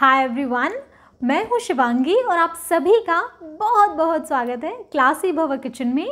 hi everyone मैं हूँ शिवांगी और आप सभी का बहुत बहुत स्वागत है क्लासी भवा किचन में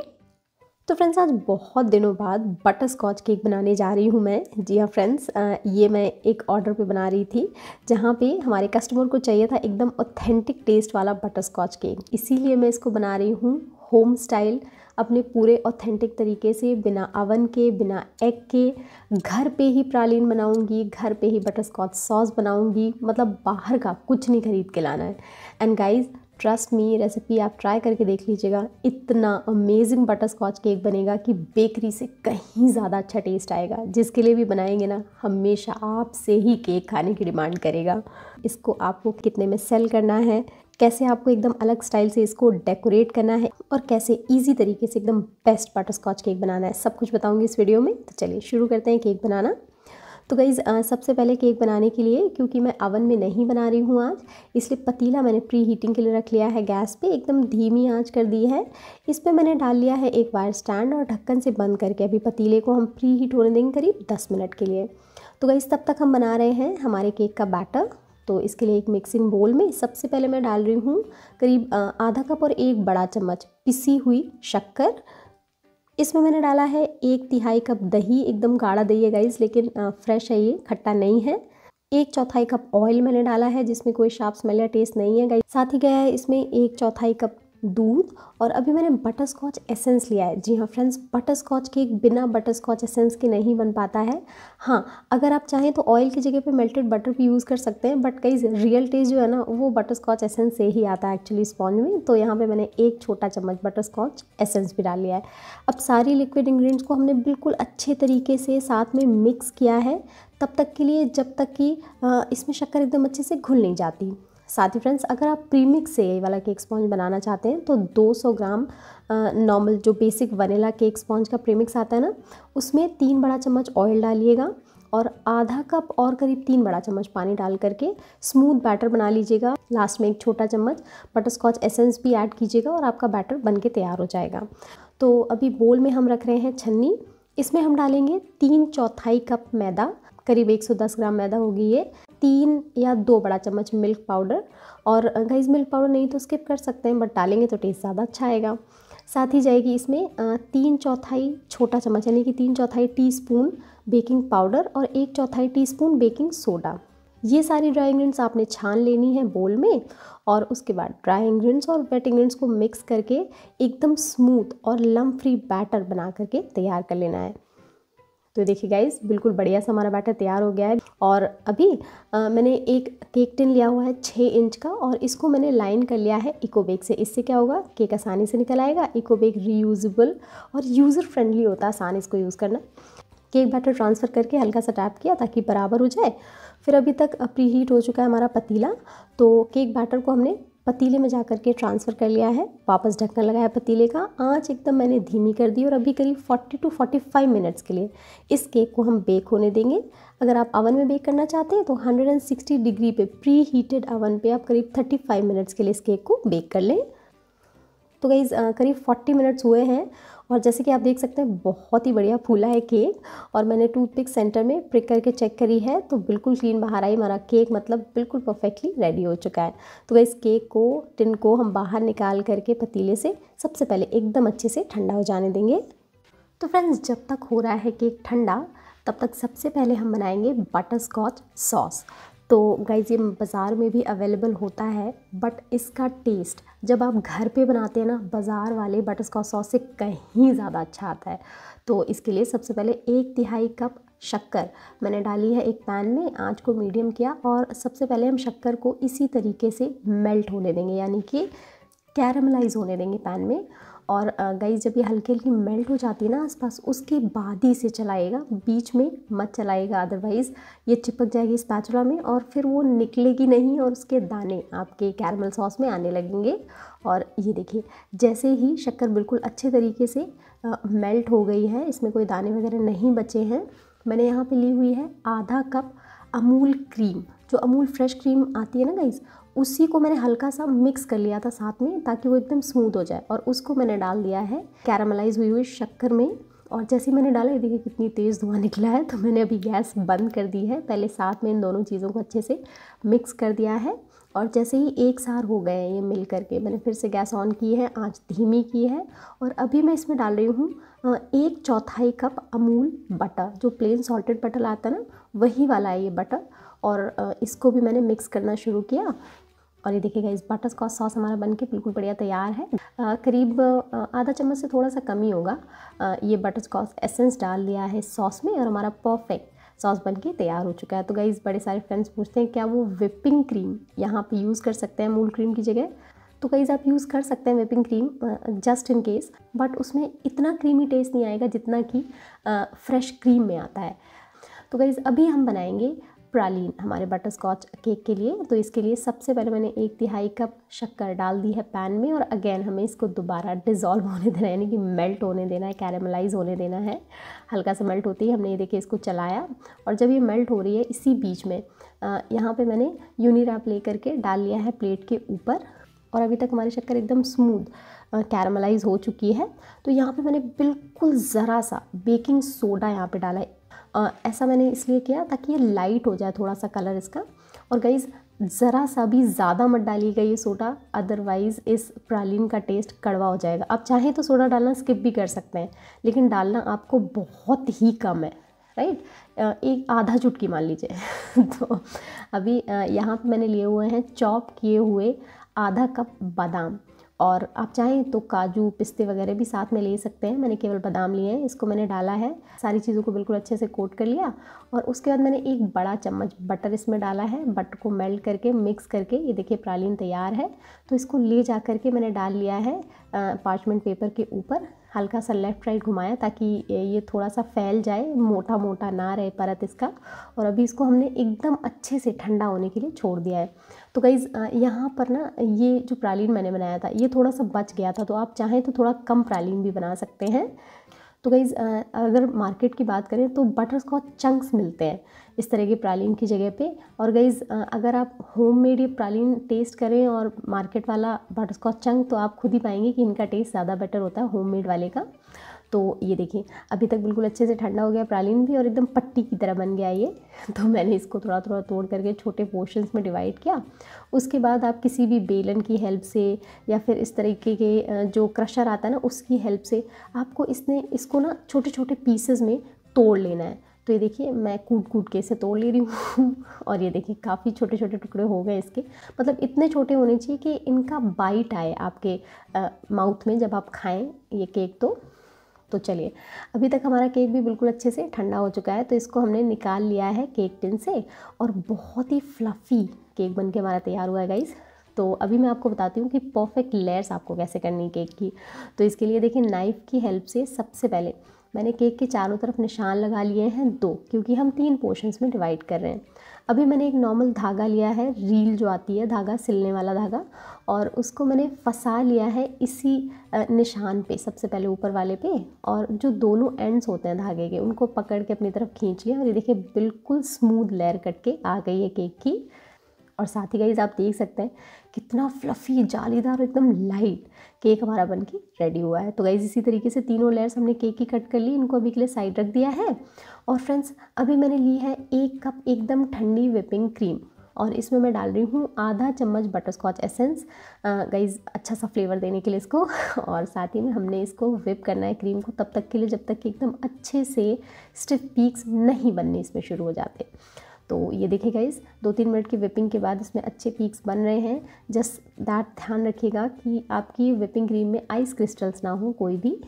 तो फ्रेंड्स आज बहुत दिनों बाद बटर स्कॉच केक बनाने जा रही हूँ मैं जी हाँ फ्रेंड्स ये मैं एक ऑर्डर पे बना रही थी जहाँ पे हमारे कस्टमर को चाहिए था एकदम ऑथेंटिक टेस्ट वाला बटर स्कॉच केक इसीलिए मैं इसको बना रही हूँ होम स्टाइल अपने पूरे ऑथेंटिक तरीके से बिना अवन के बिना एग के घर पे ही प्रालीन बनाऊंगी घर पे ही बटर स्कॉच सॉस बनाऊंगी मतलब बाहर का कुछ नहीं खरीद के लाना है and guys trust me recipe आप ट्राई करके देख लीजिएगा इतना अमेजिंग बटर स्कॉच केक बनेगा कि बेकरी से कहीं ज़्यादा अच्छा टेस्ट आएगा जिसके लिए भी बनाएंगे ना हमेशा आपसे ही केक खाने की डिमांड करेगा इसको आपको कितने में सेल करना है कैसे आपको एकदम अलग स्टाइल से इसको डेकोरेट करना है और कैसे ईजी तरीके से एकदम बेस्ट बटर स्कॉच केक बनाना है सब कुछ बताऊँगी इस वीडियो में तो चलिए शुरू करते हैं केक बनाना तो गाइज़ सबसे पहले केक बनाने के लिए क्योंकि मैं अवन में नहीं बना रही हूँ आज इसलिए पतीला मैंने प्री हीटिंग के लिए रख लिया है गैस पे एकदम धीमी आंच कर दी है इस पर मैंने डाल लिया है एक वायर स्टैंड और ढक्कन से बंद करके अभी पतीले को हम प्री हीट होने देंगे करीब दस मिनट के लिए तो गाइज़ तब तक हम बना रहे हैं हमारे केक का बैटर तो इसके लिए एक मिक्सिंग बोल में सबसे पहले मैं डाल रही हूँ करीब आधा कप और एक बड़ा चम्मच पिसी हुई शक्कर इसमें मैंने डाला है एक तिहाई कप दही एकदम गाढ़ा दही है गाइस लेकिन फ्रेश है ये खट्टा नहीं है एक चौथाई कप ऑयल मैंने डाला है जिसमें कोई शार्प स्मेल या टेस्ट नहीं है गाइस साथ ही गया है इसमें एक चौथाई कप दूध और अभी मैंने बटर स्कॉच एसेंस लिया है जी हाँ फ्रेंड्स बटर स्कॉच केक बिना बटर स्कॉच एसेंस के नहीं बन पाता है हाँ अगर आप चाहें तो ऑयल की जगह पे मेल्टेड बटर भी यूज़ कर सकते हैं बट कई रियल टेस्ट जो है ना वो बटर स्कॉच एसेंस से ही आता है एक्चुअली स्पॉन्ज में तो यहाँ पर मैंने एक छोटा चम्मच बटर स्कॉच एसेंस भी डाल लिया है अब सारी लिक्विड इन्ग्रीडियंट्स को हमने बिल्कुल अच्छे तरीके से साथ में मिक्स किया है तब तक के लिए जब तक कि इसमें शक्कर एकदम अच्छे से घुल नहीं जाती साथ ही फ्रेंड्स अगर आप प्रीमिक्स से ये वाला केक स्पॉन्ज बनाना चाहते हैं तो 200 ग्राम नॉर्मल जो बेसिक वनीला केक स्पॉन्ज का प्रीमिक्स आता है ना उसमें तीन बड़ा चम्मच ऑयल डालिएगा और आधा कप और करीब तीन बड़ा चम्मच पानी डाल करके स्मूथ बैटर बना लीजिएगा लास्ट में एक छोटा चम्मच बटर स्कॉच एसेंस भी ऐड कीजिएगा और आपका बैटर बन के तैयार हो जाएगा तो अभी बोल में हम रख रहे हैं छन्नी इसमें हम डालेंगे तीन चौथाई कप मैदा करीब 110 ग्राम मैदा होगी ये तीन या दो बड़ा चम्मच मिल्क पाउडर और गाइज मिल्क पाउडर नहीं तो स्किप कर सकते हैं बट डालेंगे तो टेस्ट ज़्यादा अच्छा आएगा साथ ही जाएगी इसमें तीन चौथाई छोटा चम्मच यानी कि तीन चौथाई टीस्पून बेकिंग पाउडर और एक चौथाई टीस्पून बेकिंग सोडा ये सारी ड्राई इंग्रेडिएंट्स आपने छान लेनी है बोल में और उसके बाद ड्राई इंग्रेडिएंट्स और वेट इंग्रेडिएंट्स को मिक्स करके एकदम स्मूथ और लम फ्री बैटर बना करके तैयार कर लेना है तो देखिए गाइस बिल्कुल बढ़िया सा हमारा बैटर तैयार हो गया है और अभी आ, मैंने एक केक टिन लिया हुआ है छः इंच का और इसको मैंने लाइन कर लिया है इको बेग से इससे क्या होगा केक आसानी से निकल आएगा इको बेग रीयूजेबल और यूज़र फ्रेंडली होता है आसान इसको यूज़ करना केक बैटर ट्रांसफ़र करके हल्का सा टैप किया ताकि बराबर हो जाए फिर अभी तक प्री हीट हो चुका है हमारा पतीला तो केक बैटर को हमने पतीले में जा कर के ट्रांसफ़र कर लिया है वापस ढक्कन लगाया पतीले का आंच एकदम मैंने धीमी कर दी और अभी करीब 40 टू 45 मिनट्स के लिए इस केक को हम बेक होने देंगे अगर आप अवन में बेक करना चाहते हैं तो 160 डिग्री पे प्री हीटेड अवन पे आप करीब 35 मिनट्स के लिए इस केक को बेक कर लें तो गाइज़ करीब फोर्टी मिनट्स हुए हैं और जैसे कि आप देख सकते हैं बहुत ही बढ़िया फूला है केक और मैंने टूथपिक सेंटर में प्रिक करके चेक करी है तो बिल्कुल क्लीन बाहर आई हमारा केक मतलब बिल्कुल परफेक्टली रेडी हो चुका है तो इस केक को टिन को हम बाहर निकाल करके पतीले से सबसे पहले एकदम अच्छे से ठंडा हो जाने देंगे तो फ्रेंड्स जब तक हो रहा है केक ठंडा तब तक सबसे पहले हम बनाएंगे बटर स्कॉच सॉस तो गाइज़ ये बाज़ार में भी अवेलेबल होता है बट इसका टेस्ट जब आप घर पे बनाते हैं ना बाज़ार वाले बटर स्कॉच सॉस से कहीं ज़्यादा अच्छा आता है तो इसके लिए सबसे पहले एक तिहाई कप शक्कर मैंने डाली है एक पैन में आंच को मीडियम किया और सबसे पहले हम शक्कर को इसी तरीके से मेल्ट होने देंगे यानी कि कैरमलाइज होने देंगे पैन में और गई जब ये हल्की हल्की मेल्ट हो जाती है ना आसपास उसके बाद ही इसे चलाएगा बीच में मत चलाएगा अदरवाइज़ ये चिपक जाएगी इस स्पैचुला में और फिर वो निकलेगी नहीं और उसके दाने आपके कैरमल सॉस में आने लगेंगे और ये देखिए जैसे ही शक्कर बिल्कुल अच्छे तरीके से आ, मेल्ट हो गई है इसमें कोई दाने वगैरह नहीं बचे हैं मैंने यहाँ पे ली हुई है आधा कप अमूल क्रीम जो अमूल फ्रेश क्रीम आती है ना गाइज़ उसी को मैंने हल्का सा मिक्स कर लिया था साथ में ताकि वो एकदम स्मूथ हो जाए और उसको मैंने डाल दिया है कैरामलाइज हुई हुई शक्कर में और जैसे मैंने डाला ये देखिए कितनी तेज़ धुआं निकला है तो मैंने अभी गैस बंद कर दी है पहले साथ में इन दोनों चीज़ों को अच्छे से मिक्स कर दिया है और जैसे ही एक सार हो गए हैं ये मिल करके मैंने फिर से गैस ऑन की है आंच धीमी की है और अभी मैं इसमें डाल रही हूँ एक चौथाई कप अमूल बटर जो प्लेन सॉल्टेड बटर आता है ना वही वाला है ये बटर और इसको भी मैंने मिक्स करना शुरू किया और ये देखिएगा इस बटर स्कॉच सॉस हमारा बन के बिल्कुल बढ़िया तैयार है करीब आधा चम्मच से थोड़ा सा कम ही होगा ये बटर स्कॉच एसेंस डाल लिया है सॉस में और हमारा परफेक्ट सॉस बन के तैयार हो चुका है तो गाइज़ बड़े सारे फ्रेंड्स पूछते हैं क्या वो विपिंग क्रीम यहाँ पर यूज़ कर सकते हैं मूल क्रीम की जगह तो गाइज़ आप यूज़ कर सकते हैं whipping cream just in case but उसमें इतना क्रीमी टेस्ट नहीं आएगा जितना कि फ्रेश क्रीम में आता है तो गाइज़ अभी हम बनाएंगे प्रालीन हमारे बटर स्कॉच केक के लिए तो इसके लिए सबसे पहले मैंने एक तिहाई कप शक्कर डाल दी है पैन में और अगेन हमें इसको दोबारा डिज़ोल्व होने देना है यानी कि मेल्ट होने देना है कैरेमलाइज होने देना है हल्का सा मेल्ट होती है हमने ये देखिए इसको चलाया और जब ये मेल्ट हो रही है इसी बीच में यहाँ पर मैंने यूनिराप ले करके डाल लिया है प्लेट के ऊपर और अभी तक हमारी शक्कर एकदम स्मूथ कैरमलाइज हो चुकी है तो यहाँ पे मैंने बिल्कुल ज़रा सा बेकिंग सोडा यहाँ पे डाला है ऐसा मैंने इसलिए किया ताकि ये लाइट हो जाए थोड़ा सा कलर इसका और गई ज़रा सा भी ज़्यादा मत डालिएगा ये सोडा अदरवाइज़ इस प्रालीन का टेस्ट कड़वा हो जाएगा आप चाहें तो सोडा डालना स्किप भी कर सकते हैं लेकिन डालना आपको बहुत ही कम है राइट एक आधा चुटकी मान लीजिए तो अभी यहाँ पे मैंने लिए हुए हैं चॉप किए हुए आधा कप बादाम और आप चाहें तो काजू पिस्ते वगैरह भी साथ में ले सकते हैं मैंने केवल बादाम लिए हैं इसको मैंने डाला है सारी चीज़ों को बिल्कुल अच्छे से कोट कर लिया और उसके बाद मैंने एक बड़ा चम्मच बटर इसमें डाला है बटर को मेल्ट करके मिक्स करके ये देखिए प्रालीन तैयार है तो इसको ले जा करके मैंने डाल लिया है पार्चमेंट पेपर के ऊपर हल्का सा लेफ़्ट राइट घुमाया ताकि ये थोड़ा सा फैल जाए मोटा मोटा ना रहे परत इसका और अभी इसको हमने एकदम अच्छे से ठंडा होने के लिए छोड़ दिया है तो गई यहाँ पर ना ये जो प्रालीन मैंने बनाया था ये थोड़ा सा बच गया था तो आप चाहें तो थोड़ा कम प्रालीन भी बना सकते हैं तो गई अगर मार्केट की बात करें तो बटर स्कॉच चंक्स मिलते हैं इस तरह के प्रालीन की जगह पे और गईज़ अगर आप होम मेड ये प्रालीन टेस्ट करें और मार्केट वाला बटर स्कॉच चंक तो आप खुद ही पाएंगे कि इनका टेस्ट ज़्यादा बेटर होता है होम मेड वाले का तो ये देखिए अभी तक बिल्कुल अच्छे से ठंडा हो गया प्रालीन भी और एकदम पट्टी की तरह बन गया ये तो मैंने इसको थोड़ा थोड़ा तोड़ करके छोटे पोर्शंस में डिवाइड किया उसके बाद आप किसी भी बेलन की हेल्प से या फिर इस तरीके के जो क्रशर आता है ना उसकी हेल्प से आपको इसने इसको ना छोटे छोटे पीसेज में तोड़ लेना है तो ये देखिए मैं कूट कूट के इसे तोड़ ले रही हूँ और ये देखिए काफ़ी छोटे छोटे टुकड़े हो गए इसके मतलब इतने छोटे होने चाहिए कि इनका बाइट आए आपके माउथ में जब आप खाएं ये केक तो तो चलिए अभी तक हमारा केक भी बिल्कुल अच्छे से ठंडा हो चुका है तो इसको हमने निकाल लिया है केक टिन से और बहुत ही फ्लफ़ी केक बन के हमारा तैयार हुआ है गाइज़ तो अभी मैं आपको बताती हूँ कि परफेक्ट लेयर्स आपको कैसे करनी है केक की तो इसके लिए देखिए नाइफ़ की हेल्प से सबसे पहले मैंने केक के चारों तरफ निशान लगा लिए हैं दो क्योंकि हम तीन पोर्शंस में डिवाइड कर रहे हैं अभी मैंने एक नॉर्मल धागा लिया है रील जो आती है धागा सिलने वाला धागा और उसको मैंने फंसा लिया है इसी निशान पे सबसे पहले ऊपर वाले पे और जो दोनों एंड्स होते हैं धागे के उनको पकड़ के अपनी तरफ खींच लिया और ये देखिए बिल्कुल स्मूथ लेयर कट के आ गई है केक की और साथ ही गाइज आप देख सकते हैं कितना फ्लफ़ी जालीदार और एकदम लाइट केक हमारा बन के रेडी हुआ है तो गाइज इसी तरीके से तीनों लेयर्स हमने केक की कट कर ली इनको अभी के लिए साइड रख दिया है और फ्रेंड्स अभी मैंने ली है एक कप एकदम ठंडी विपिंग क्रीम और इसमें मैं डाल रही हूँ आधा चम्मच बटर स्कॉच एसेंस गाइज अच्छा सा फ्लेवर देने के लिए इसको और साथ ही में हमने इसको विप करना है क्रीम को तब तक के लिए जब तक कि एकदम अच्छे से स्टिफ पीक्स नहीं बनने इसमें शुरू हो जाते तो ये देखिए गाइस दो तीन मिनट की विपिंग के बाद इसमें अच्छे पीक्स बन रहे हैं जस्ट दैट ध्यान रखिएगा कि आपकी विपिंग क्रीम में आइस क्रिस्टल्स ना हो कोई भी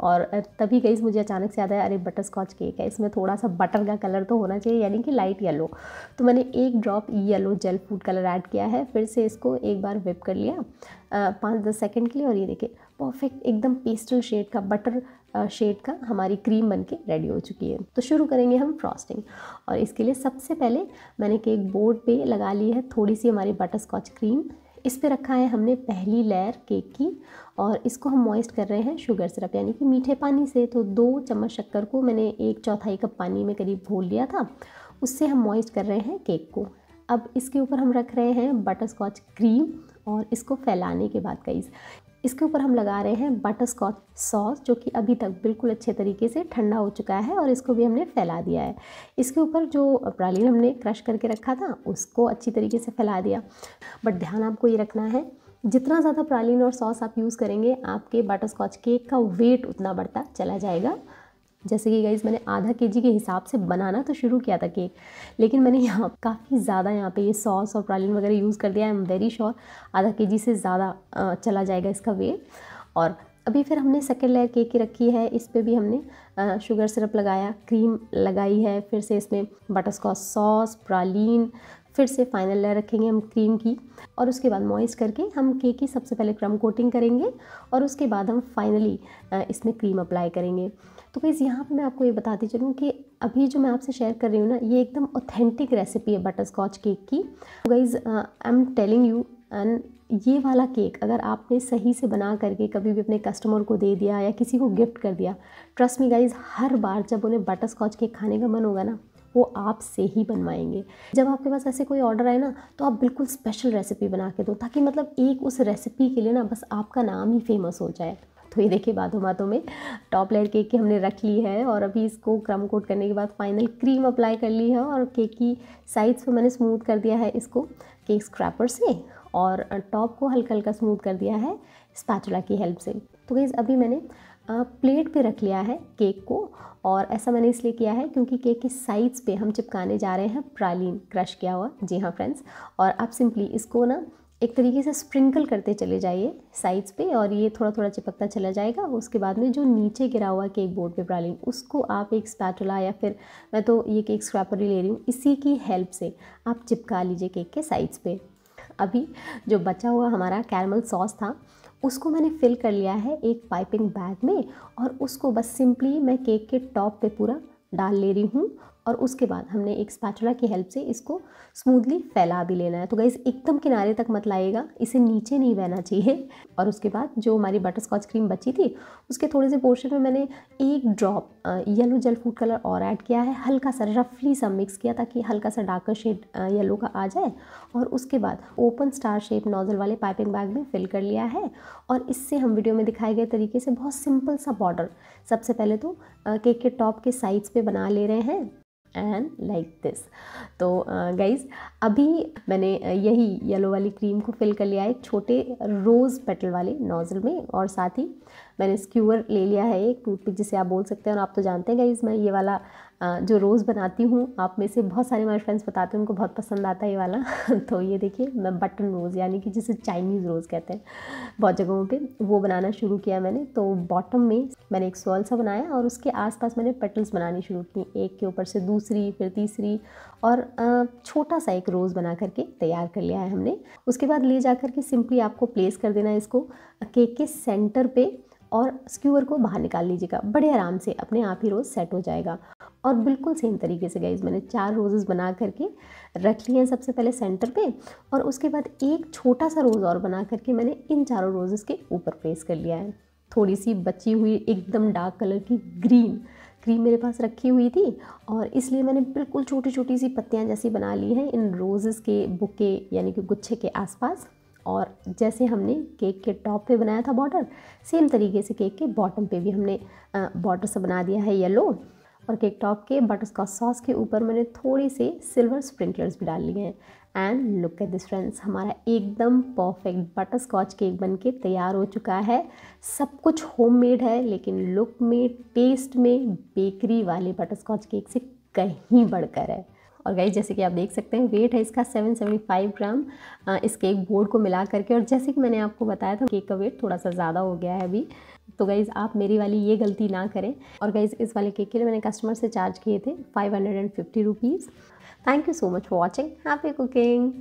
और तभी गई मुझे अचानक से याद आया अरे बटर स्कॉच केक है इसमें थोड़ा सा बटर का कलर तो होना चाहिए यानी कि लाइट येलो तो मैंने एक drop yellow gel food colour add किया है फिर से इसको एक बार विप कर लिया पाँच दस सेकेंड के लिए और ये देखिए परफेक्ट एकदम पेस्टल शेड का बटर शेड का हमारी क्रीम बन के रेडी हो चुकी है तो शुरू करेंगे हम फ्रॉस्टिंग और इसके लिए सबसे पहले मैंने केक बोर्ड पे लगा ली है थोड़ी सी हमारी बटर स्कॉच क्रीम इस पे रखा है हमने पहली लेयर केक की और इसको हम मॉइस्ट कर रहे हैं शुगर सिरप यानी कि मीठे पानी से तो दो चम्मच शक्कर को मैंने एक चौथाई कप पानी में करीब घोल लिया था उससे हम मॉइस्ट कर रहे हैं केक को अब इसके ऊपर हम रख रहे हैं बटर स्कॉच क्रीम और इसको फैलाने के बाद कई इसके ऊपर हम लगा रहे हैं बटर स्कॉच सॉस जो कि अभी तक बिल्कुल अच्छे तरीके से ठंडा हो चुका है और इसको भी हमने फैला दिया है इसके ऊपर जो प्रालीन हमने क्रश करके रखा था उसको अच्छी तरीके से फैला दिया बट ध्यान आपको ये रखना है जितना ज़्यादा प्रालीन और सॉस आप यूज़ करेंगे आपके बटर स्कॉच केक का वेट उतना बढ़ता चला जाएगा जैसे कि गाइज़ मैंने आधा के जी के हिसाब से बनाना तो शुरू किया था केक लेकिन मैंने यहाँ काफ़ी ज़्यादा यहाँ पे ये सॉस और प्रालिन वगैरह यूज़ कर दिया आई एम वेरी श्योर आधा के जी से ज़्यादा चला जाएगा इसका वेट और अभी फिर हमने सेकेंड लेयर केक की रखी है इस पर भी हमने शुगर सिरप लगाया क्रीम लगाई है फिर से इसमें बटर स्कॉच सॉस प्रालीन फिर से फाइनल लेयर रखेंगे हम क्रीम की और उसके बाद मॉइस्ट करके हम केक की सबसे पहले क्रम कोटिंग करेंगे और उसके बाद हम फाइनली इसमें क्रीम अप्लाई करेंगे तो गैस यहाँ पर मैं आपको ये बताती चलूँ कि अभी जो मैं आपसे शेयर कर रही हूँ ना ये एकदम ऑथेंटिक रेसिपी है बटर स्कॉच केक की guys I am telling you and ये वाला केक अगर आपने सही से बना करके कभी भी अपने कस्टमर को दे दिया या किसी को गिफ्ट कर दिया ट्रस्ट मी गाइज हर बार जब उन्हें बटर स्कॉच केक खाने का मन होगा ना वो आपसे ही बनवाएंगे जब आपके पास ऐसे कोई ऑर्डर आए ना तो आप बिल्कुल स्पेशल रेसिपी बना के दो ताकि मतलब एक उस रेसिपी के लिए ना बस आपका नाम ही फेमस हो जाए तो ये देखिए बातों बातों में टॉप लेयर केक की हमने रख ली है और अभी इसको क्रम कोट करने के बाद फाइनल क्रीम अप्लाई कर ली है और केक की साइड्स पर मैंने स्मूथ कर दिया है इसको केक स्क्रैपर से और टॉप को हल्का हल्का स्मूथ कर दिया है स्पैचुला की हेल्प से तो गईज़ अभी मैंने प्लेट पे रख लिया है केक को और ऐसा मैंने इसलिए किया है क्योंकि केक के साइड्स पे हम चिपकाने जा रहे हैं प्रालीन क्रश किया हुआ जी हाँ फ्रेंड्स और आप सिंपली इसको ना एक तरीके से स्प्रिंकल करते चले जाइए साइड्स पे और ये थोड़ा थोड़ा चिपकता चला जाएगा उसके बाद में जो नीचे गिरा हुआ केक बोर्ड पे ब्रालिंग उसको आप एक स्पैटुला या फिर मैं तो ये केक स्क्रैपर ही ले रही हूँ इसी की हेल्प से आप चिपका लीजिए केक के साइड्स पे अभी जो बचा हुआ हमारा कैरमल सॉस था उसको मैंने फिल कर लिया है एक पाइपिंग बैग में और उसको बस सिंपली मैं केक के टॉप पर पूरा डाल ले रही हूँ और उसके बाद हमने एक स्पैचुला की हेल्प से इसको स्मूथली फैला भी लेना है तो गाइज़ एकदम किनारे तक मत लाइएगा इसे नीचे नहीं बहना चाहिए और उसके बाद जो हमारी बटर स्कॉच क्रीम बची थी उसके थोड़े से पोर्शन में मैंने एक drop yellow gel food colour और ऐड किया है हल्का सा रफली सा मिक्स किया ताकि हल्का सा डार्कर शेड येलो का आ जाए और उसके बाद ओपन स्टार शेप नोज़ल वाले पाइपिंग बैग में फिल कर लिया है और इससे हम वीडियो में दिखाए गए तरीके से बहुत सिंपल सा बॉर्डर सबसे पहले तो केक के टॉप के साइड्स पे बना ले रहे हैं एंड लाइक दिस तो गाइज अभी मैंने यही येलो वाली क्रीम को फिल कर लिया है छोटे रोज़ पेटल वाले नोज़ल में और साथ ही मैंने स्क्यूअर ले लिया है एक टूथपिक जिसे आप बोल सकते हैं और आप तो जानते हैं गाइज़ मैं ये वाला जो रोज़ बनाती हूँ आप में से बहुत सारे मेरे फ्रेंड्स बताते हैं उनको बहुत पसंद आता है ये वाला तो ये देखिए मैं बटन रोज़ यानी कि जिसे चाइनीज़ रोज़ कहते हैं बहुत जगहों पे वो बनाना शुरू किया मैंने तो बॉटम में मैंने एक सॉल सा बनाया और उसके आसपास मैंने पेटल्स बनानी शुरू की एक के ऊपर से दूसरी फिर तीसरी और छोटा सा एक रोज़ बना करके तैयार कर लिया है हमने उसके बाद ले जा करके सिंपली आपको प्लेस कर देना है इसको केक के सेंटर पर और स्क्यूअर को बाहर निकाल लीजिएगा बड़े आराम से अपने आप ही रोज़ सेट हो जाएगा और बिल्कुल सेम तरीके से गई मैंने चार रोजेज़ बना करके रख लिए हैं सबसे पहले सेंटर पे और उसके बाद एक छोटा सा रोज़ और बना करके मैंने इन चारों रोजेज़ के ऊपर प्लेस कर लिया है थोड़ी सी बची हुई एकदम डार्क कलर की ग्रीन क्रीम मेरे पास रखी हुई थी और इसलिए मैंने बिल्कुल छोटी छोटी सी पत्तियाँ जैसी बना ली हैं इन रोज़ेस के बुके यानी कि गुच्छे के आसपास और जैसे हमने केक के टॉप पे बनाया था बॉर्डर सेम तरीके से केक के बॉटम पे भी हमने बॉर्डर से बना दिया है येलो और केक टॉप के बटर स्कॉच सॉस के ऊपर मैंने थोड़े से सिल्वर स्प्रिंकलर्स भी डाल लिए हैं and look at this friends हमारा एकदम परफेक्ट बटर स्कॉच केक बन के तैयार हो चुका है सब कुछ होम मेड है लेकिन लुक में टेस्ट में बेकरी वाले बटर स्कॉच केक से कहीं बढ़कर है और गाइज जैसे कि आप देख सकते हैं वेट है इसका 775 ग्राम इस केक बोर्ड को मिला करके और जैसे कि मैंने आपको बताया था केक का वेट थोड़ा सा ज़्यादा हो गया है अभी तो गाइज़ आप मेरी वाली ये गलती ना करें और गाइज़ इस वाले केक के लिए मैंने कस्टमर से चार्ज किए थे five hundred and fifty rupees thank you so much for watching happy cooking